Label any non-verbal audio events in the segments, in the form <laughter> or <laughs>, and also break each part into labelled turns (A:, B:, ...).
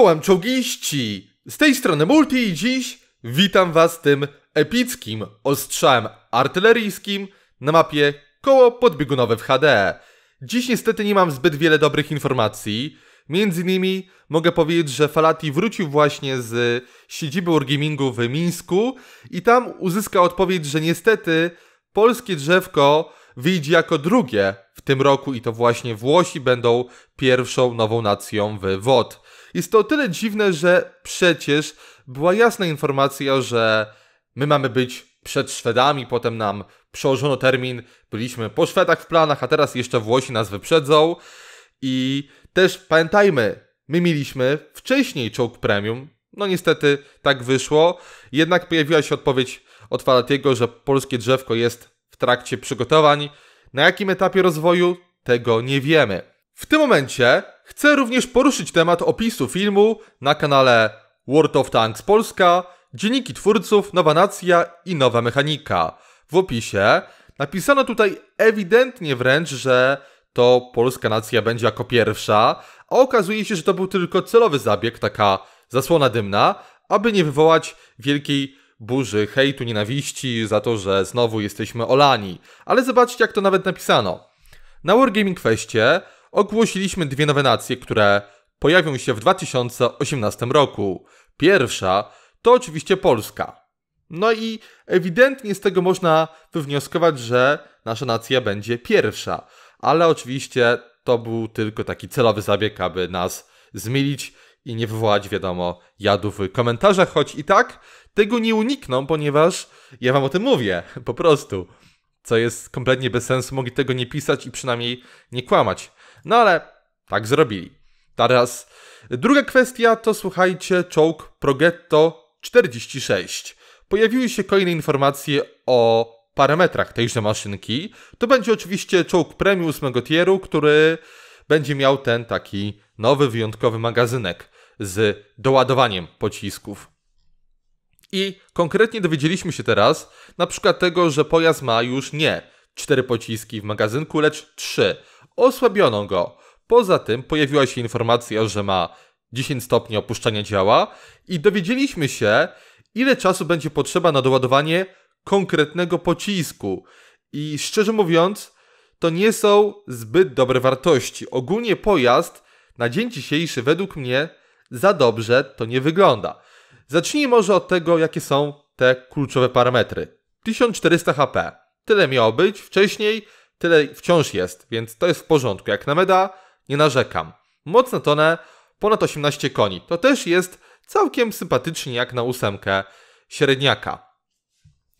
A: Czołem czołgiści! Z tej strony Multi i dziś witam was tym epickim ostrzałem artyleryjskim na mapie koło podbiegunowe w HD. Dziś niestety nie mam zbyt wiele dobrych informacji. Między innymi mogę powiedzieć, że Falati wrócił właśnie z siedziby Wargamingu w Mińsku i tam uzyskał odpowiedź, że niestety polskie drzewko wyjdzie jako drugie w tym roku i to właśnie Włosi będą pierwszą nową nacją w WOD. Jest to o tyle dziwne, że przecież była jasna informacja, że my mamy być przed Szwedami, potem nam przełożono termin, byliśmy po Szwedach w planach, a teraz jeszcze Włosi nas wyprzedzą. I też pamiętajmy, my mieliśmy wcześniej czołg premium, no niestety tak wyszło, jednak pojawiła się odpowiedź od Falatiego, że polskie drzewko jest w trakcie przygotowań. Na jakim etapie rozwoju? Tego nie wiemy. W tym momencie chcę również poruszyć temat opisu filmu na kanale World of Tanks Polska, dzienniki twórców, nowa nacja i nowa mechanika. W opisie napisano tutaj ewidentnie wręcz, że to polska nacja będzie jako pierwsza, a okazuje się, że to był tylko celowy zabieg, taka zasłona dymna, aby nie wywołać wielkiej burzy hejtu, nienawiści za to, że znowu jesteśmy olani. Ale zobaczcie, jak to nawet napisano. Na Wargaming Questie ogłosiliśmy dwie nowelacje, które pojawią się w 2018 roku. Pierwsza to oczywiście Polska. No i ewidentnie z tego można wywnioskować, że nasza nacja będzie pierwsza. Ale oczywiście to był tylko taki celowy zabieg, aby nas zmilić i nie wywołać, wiadomo, jadów w komentarzach, choć i tak tego nie unikną, ponieważ ja wam o tym mówię, po prostu co jest kompletnie bez sensu, mogli tego nie pisać i przynajmniej nie kłamać. No ale tak zrobili. Teraz druga kwestia to słuchajcie, czołg Progetto 46. Pojawiły się kolejne informacje o parametrach tejże maszynki. To będzie oczywiście czołg premium 8 tieru, który będzie miał ten taki nowy, wyjątkowy magazynek z doładowaniem pocisków. I konkretnie dowiedzieliśmy się teraz na przykład tego, że pojazd ma już nie cztery pociski w magazynku, lecz trzy. Osłabiono go. Poza tym pojawiła się informacja, że ma 10 stopni opuszczania działa i dowiedzieliśmy się, ile czasu będzie potrzeba na doładowanie konkretnego pocisku. I szczerze mówiąc, to nie są zbyt dobre wartości. Ogólnie pojazd na dzień dzisiejszy według mnie za dobrze to nie wygląda. Zacznijmy może od tego, jakie są te kluczowe parametry. 1400 HP. Tyle miało być wcześniej, tyle wciąż jest, więc to jest w porządku. Jak na meda, nie narzekam. Moc na tonę ponad 18 koni. To też jest całkiem sympatycznie jak na ósemkę średniaka.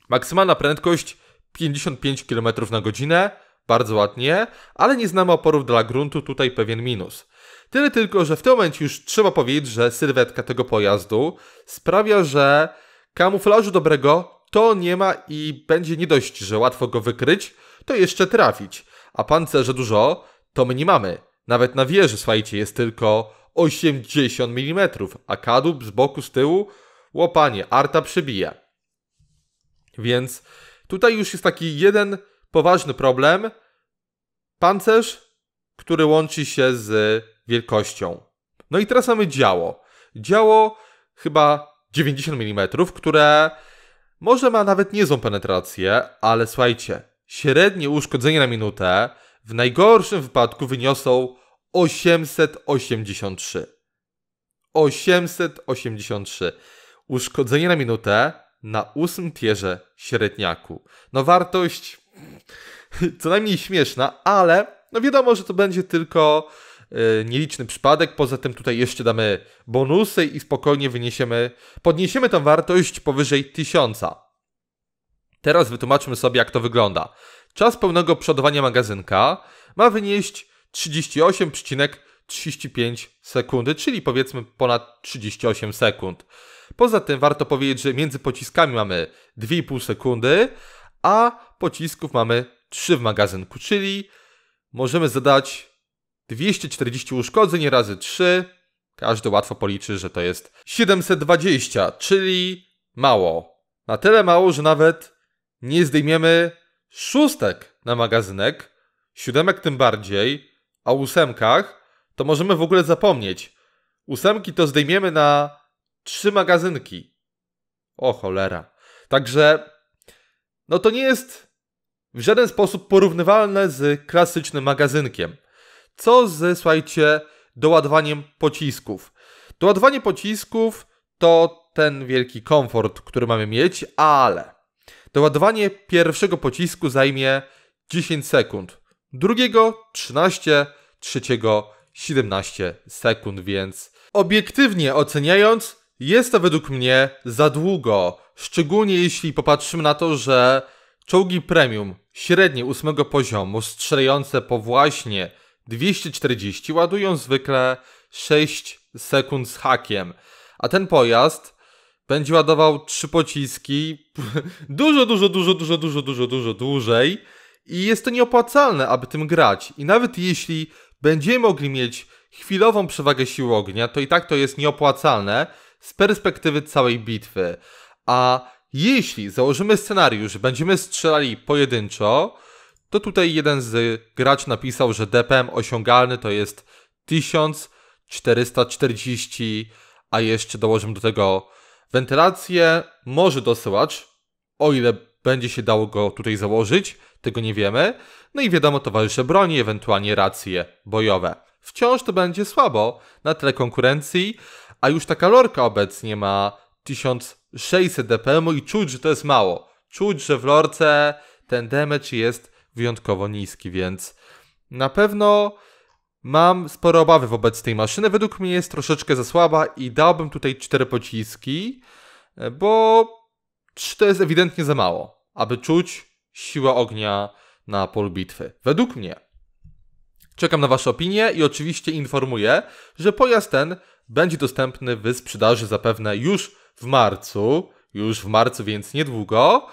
A: Maksymalna prędkość 55 km na godzinę. Bardzo ładnie, ale nie znamy oporów dla gruntu, tutaj pewien minus. Tyle tylko, że w tym momencie już trzeba powiedzieć, że sylwetka tego pojazdu sprawia, że kamuflażu dobrego to nie ma i będzie nie dość, że łatwo go wykryć, to jeszcze trafić. A pancerze dużo, to my nie mamy. Nawet na wieży, słuchajcie, jest tylko 80 mm, a kadłub z boku, z tyłu, łopanie, arta przybija. Więc tutaj już jest taki jeden poważny problem, pancerz, który łączy się z wielkością. No i teraz mamy działo. Działo chyba 90 mm, które może ma nawet niezłą penetrację, ale słuchajcie, średnie uszkodzenie na minutę w najgorszym wypadku wyniosą 883. 883. Uszkodzenie na minutę na ósmym tierze średniaku. No wartość <laughs> co najmniej śmieszna, ale no wiadomo, że to będzie tylko e, nieliczny przypadek. Poza tym tutaj jeszcze damy bonusy i spokojnie wyniesiemy, podniesiemy tą wartość powyżej 1000. Teraz wytłumaczmy sobie, jak to wygląda. Czas pełnego przodowania magazynka ma wynieść 38,35 sekundy, czyli powiedzmy ponad 38 sekund. Poza tym warto powiedzieć, że między pociskami mamy 2,5 sekundy, a pocisków mamy 3 w magazynku, czyli możemy zadać 240 uszkodzeń razy 3. Każdy łatwo policzy, że to jest 720, czyli mało. Na tyle mało, że nawet nie zdejmiemy szóstek na magazynek, siódemek tym bardziej, a ósemkach to możemy w ogóle zapomnieć. Ósemki to zdejmiemy na trzy magazynki. O cholera. Także no to nie jest w żaden sposób porównywalne z klasycznym magazynkiem. Co ze słuchajcie, doładowaniem pocisków. Doładowanie pocisków to ten wielki komfort, który mamy mieć, ale doładowanie pierwszego pocisku zajmie 10 sekund, drugiego 13, trzeciego 17 sekund, więc obiektywnie oceniając, jest to według mnie za długo. Szczególnie jeśli popatrzymy na to, że Czołgi premium średnie ósmego poziomu strzelające po właśnie 240 ładują zwykle 6 sekund z hakiem, a ten pojazd będzie ładował 3 pociski <laughs> dużo, dużo, dużo, dużo, dużo, dużo, dużo dłużej i jest to nieopłacalne, aby tym grać. I nawet jeśli będziemy mogli mieć chwilową przewagę sił ognia, to i tak to jest nieopłacalne z perspektywy całej bitwy. A jeśli założymy scenariusz, będziemy strzelali pojedynczo, to tutaj jeden z graczy napisał, że DPM osiągalny to jest 1440, a jeszcze dołożymy do tego wentylację. Może dosyłacz, o ile będzie się dało go tutaj założyć, tego nie wiemy. No i wiadomo, towarzysze broni, ewentualnie racje bojowe. Wciąż to będzie słabo na tle konkurencji, a już taka lorka obecnie ma 1600 dpm i czuć, że to jest mało. Czuć, że w lorce ten damage jest wyjątkowo niski, więc na pewno mam spore obawy wobec tej maszyny. Według mnie jest troszeczkę za słaba i dałbym tutaj 4 pociski, e, bo to jest ewidentnie za mało, aby czuć siłę ognia na pol bitwy. Według mnie. Czekam na Wasze opinie i oczywiście informuję, że pojazd ten będzie dostępny w sprzedaży zapewne już w marcu, już w marcu, więc niedługo,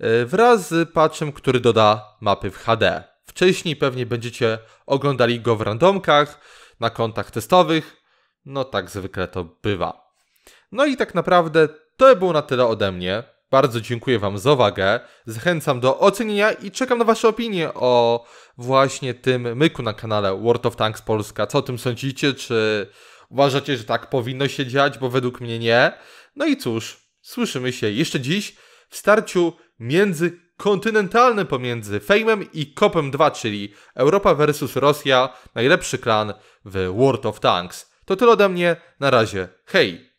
A: e, wraz z patchem, który doda mapy w HD. Wcześniej pewnie będziecie oglądali go w randomkach, na kontach testowych. No tak zwykle to bywa. No i tak naprawdę to było na tyle ode mnie. Bardzo dziękuję Wam za uwagę. Zachęcam do ocenienia i czekam na Wasze opinie o właśnie tym myku na kanale World of Tanks Polska. Co o tym sądzicie? Czy uważacie, że tak powinno się dziać? Bo według mnie nie. No i cóż, słyszymy się jeszcze dziś w starciu międzykontynentalnym pomiędzy Fejmem i Kopem 2, czyli Europa versus Rosja, najlepszy klan w World of Tanks. To tyle ode mnie, na razie, hej!